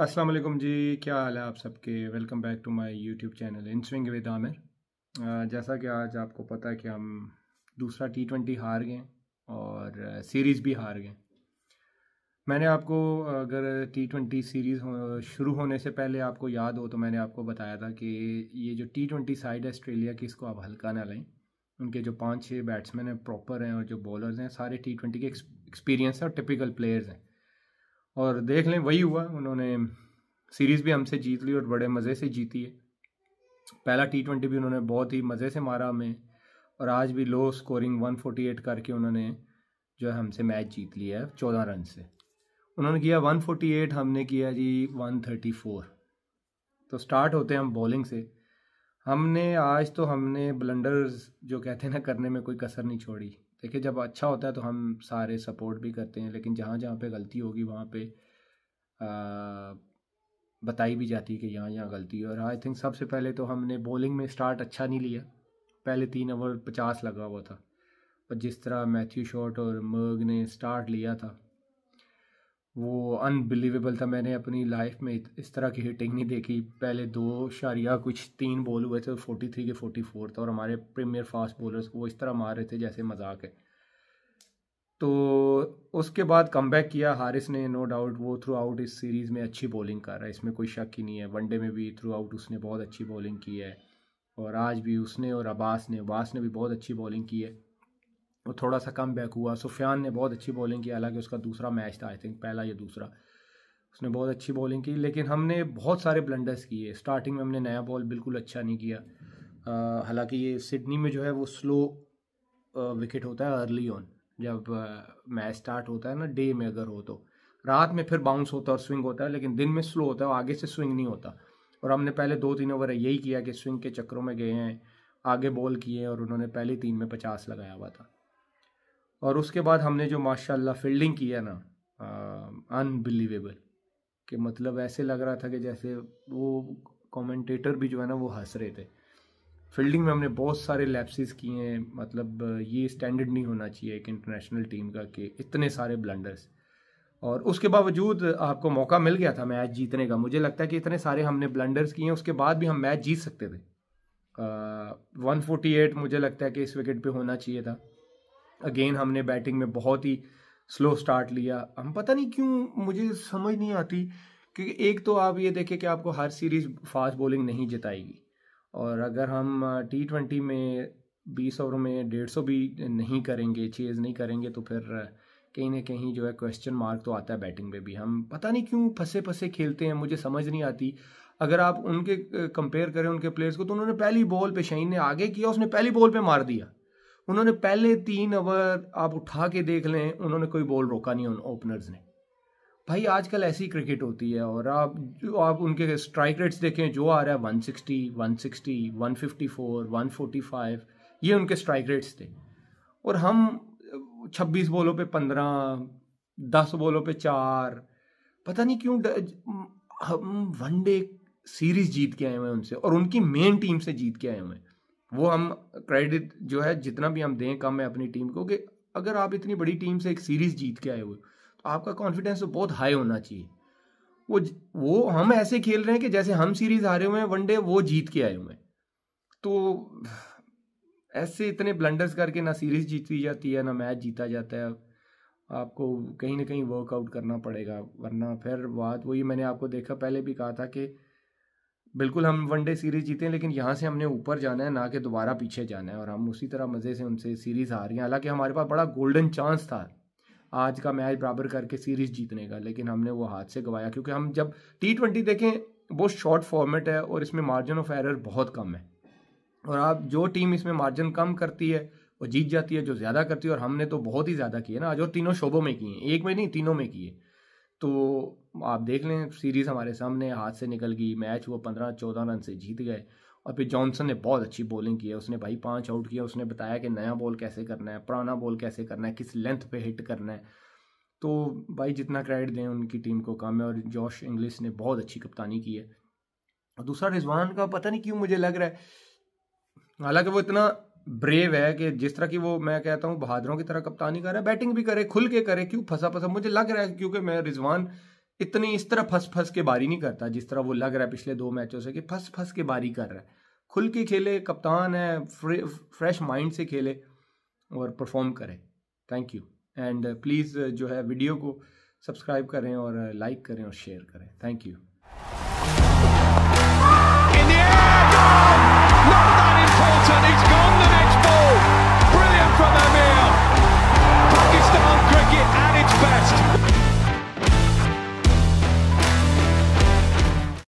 अस्सलाम वालेकुम जी क्या हाल है आप सबके welcome back to my YouTube channel in swing with Aamir जैसा कि आज आपको पता है कि हम दूसरा टी ट्वेंटी हार गए और सीरीज़ भी हार गए मैंने आपको अगर टी ट्वेंटी सीरीज़ हो, शुरू होने से पहले आपको याद हो तो मैंने आपको बताया था कि ये जो टी ट्वेंटी साइड ऑस्ट्रेलिया की इसको आप हल्का ना लें उनके जो पाँच छः बैट्समैन हैं प्रॉपर हैं और जो बॉलर्स हैं सारे टी ट्वेंटी के एक्सपीरियंस हैं और टिपिकल प्लेयर्स हैं और देख लें वही हुआ उन्होंने सीरीज़ भी हमसे जीत ली और बड़े मज़े से जीती है पहला टी ट्वेंटी भी उन्होंने बहुत ही मज़े से मारा हमें और आज भी लो स्कोरिंग 148 करके उन्होंने जो है हमसे मैच जीत लिया है चौदह रन से उन्होंने किया 148 हमने किया जी 134 तो स्टार्ट होते हैं हम बॉलिंग से हमने आज तो हमने ब्लंडर्स जो कहते हैं ना करने में कोई कसर नहीं छोड़ी देखिए जब अच्छा होता है तो हम सारे सपोर्ट भी करते हैं लेकिन जहाँ जहाँ पे गलती होगी वहाँ पे बताई भी जाती है कि यहाँ यहाँ गलती है और आई थिंक सबसे पहले तो हमने बॉलिंग में स्टार्ट अच्छा नहीं लिया पहले तीन ओवर पचास लगा हुआ था और जिस तरह मैथ्यू शॉट और मर्ग ने स्टार्ट लिया था वो अनबिलीवेबल था मैंने अपनी लाइफ में इस तरह की हिटिंग नहीं देखी पहले दो शारिया कुछ तीन बॉल हुए थे फोर्टी थ्री के फोर्टी फोर था और हमारे प्रीमियर फास्ट बॉलर्स वो इस तरह मार रहे थे जैसे मजाक है तो उसके बाद कम बैक किया हारिस ने नो डाउट वो थ्रू आउट इस सीरीज़ में अच्छी बॉलिंग कर रहा है इसमें कोई शक ही नहीं है वनडे में भी थ्रू आउट उसने बहुत अच्छी बॉलिंग की है और आज भी उसने और अब्बास ने अब्बास ने भी बहुत अच्छी बॉलिंग की है वो थोड़ा सा कम बैक हुआ सुफियान ने बहुत अच्छी बॉलिंग की हालांकि उसका दूसरा मैच था आई थिंक पहला या दूसरा उसने बहुत अच्छी बॉलिंग की लेकिन हमने बहुत सारे ब्लंडर्स किए स्टार्टिंग में हमने नया बॉल बिल्कुल अच्छा नहीं किया हालांकि ये सिडनी में जो है वो स्लो विकेट होता है अर्ली ऑन जब मैच स्टार्ट होता है ना डे में अगर हो तो रात में फिर बाउंस होता है और स्विंग होता है लेकिन दिन में स्लो होता है और आगे से स्विंग नहीं होता और हमने पहले दो तीन ओवर यही किया कि स्विंग के चक्करों में गए हैं आगे बॉल किए और उन्होंने पहले तीन में पचास लगाया हुआ था और उसके बाद हमने जो माशाल्लाह फील्डिंग की है ना अनबिलीवेबल कि मतलब ऐसे लग रहा था कि जैसे वो कमेंटेटर भी जो है ना वो हंस रहे थे फील्डिंग में हमने बहुत सारे लैप्सिस किए हैं मतलब ये स्टैंडर्ड नहीं होना चाहिए एक इंटरनेशनल टीम का कि इतने सारे ब्लंडर्स और उसके बावजूद आपको मौका मिल गया था मैच जीतने का मुझे लगता है कि इतने सारे हमने ब्लंडर्स किए हैं उसके बाद भी हम मैच जीत सकते थे वन फोर्टी एट मुझे लगता है कि इस विकेट पे होना चाहिए था अगेन हमने बैटिंग में बहुत ही स्लो स्टार्ट लिया हम पता नहीं क्यों मुझे समझ नहीं आती क्योंकि एक तो आप ये देखें कि आपको हर सीरीज फास्ट बॉलिंग नहीं जिताएगी और अगर हम टी ट्वेंटी में बीस ओवर में डेढ़ सौ भी नहीं करेंगे चेज़ नहीं करेंगे तो फिर कहीं ना कहीं जो है क्वेश्चन मार्क तो आता है बैटिंग में भी हम पता नहीं क्यों फंसे फंसे खेलते हैं मुझे समझ नहीं आती अगर आप उनके कंपेयर करें उनके प्लेयर्स को तो उन्होंने पहली बॉल पे शहीन ने आगे किया उसने पहली बॉल पे मार दिया उन्होंने पहले तीन ओवर आप उठा के देख लें उन्होंने कोई बॉल रोका नहीं उन ओपनर्स ने भाई आजकल ऐसी क्रिकेट होती है और आप जो आप उनके स्ट्राइक रेट्स देखें जो आ रहा है 160, 160, 154, 145 ये उनके स्ट्राइक रेट्स थे और हम 26 बॉलों पे 15, 10 बॉलों पे चार पता नहीं क्यों हम वनडे सीरीज जीत के आए हुए हैं उनसे और उनकी मेन टीम से जीत के आए हुए हैं वो हम क्रेडिट जो है जितना भी हम दें कम है अपनी टीम को कि अगर आप इतनी बड़ी टीम से एक सीरीज़ जीत के आए हुए तो आपका कॉन्फिडेंस तो बहुत हाई होना चाहिए वो वो हम ऐसे खेल रहे हैं कि जैसे हम सीरीज़ हारे हुए हैं वनडे वो जीत के आए हुए हैं तो ऐसे इतने ब्लंडर्स करके ना सीरीज़ जीती जाती है ना मैच जीता जाता है आपको कहीं ना कहीं वर्कआउट करना पड़ेगा वरना फिर बात वही मैंने आपको देखा पहले भी कहा था कि बिल्कुल हम वनडे सीरीज़ जीते हैं लेकिन यहाँ से हमने ऊपर जाना है ना कि दोबारा पीछे जाना है और हम उसी तरह मज़े से उनसे सीरीज़ हार रही हैं हालांकि हमारे पास बड़ा गोल्डन चांस था आज का मैच बराबर करके सीरीज़ जीतने का लेकिन हमने वो हाथ से गवाया क्योंकि हम जब टी ट्वेंटी देखें बहुत शॉर्ट फॉर्मेट है और इसमें मार्जिन ऑफ एरर बहुत कम है और आप जो टीम इसमें मार्जिन कम करती है वो जीत जाती है जो ज़्यादा करती है और हमने तो बहुत ही ज़्यादा किए ना आज और तीनों शोबों में किए एक में नहीं तीनों में किए तो आप देख लें सीरीज़ हमारे सामने हाथ से निकल गई मैच वो पंद्रह चौदह रन से जीत गए और फिर जॉनसन ने बहुत अच्छी बॉलिंग की है उसने भाई पाँच आउट किया उसने बताया कि नया बॉल कैसे करना है पुराना बॉल कैसे करना है किस लेंथ पे हिट करना है तो भाई जितना क्रेडिट दें उनकी टीम को कम है और जॉश इंग्लिश ने बहुत अच्छी कप्तानी की है और दूसरा रिजवान का पता नहीं क्यों मुझे लग रहा है हालांकि वो इतना ब्रेव है कि जिस तरह की वो मैं कहता हूँ बहादुरों की तरह कप्तानी है बैटिंग भी करे खुल के करे क्यों फंसा फंसा मुझे लग रहा है क्योंकि मैं रिजवान इतनी इस तरह फंस फंस के बारी नहीं करता जिस तरह वो लग रहा है पिछले दो मैचों से कि फंस फंस के बारी कर रहा है खुल के खेले कप्तान है फ्रेश माइंड से खेले और परफॉर्म करें थैंक यू एंड प्लीज़ जो है वीडियो को सब्सक्राइब करें और लाइक करें और शेयर करें थैंक यू It's gone.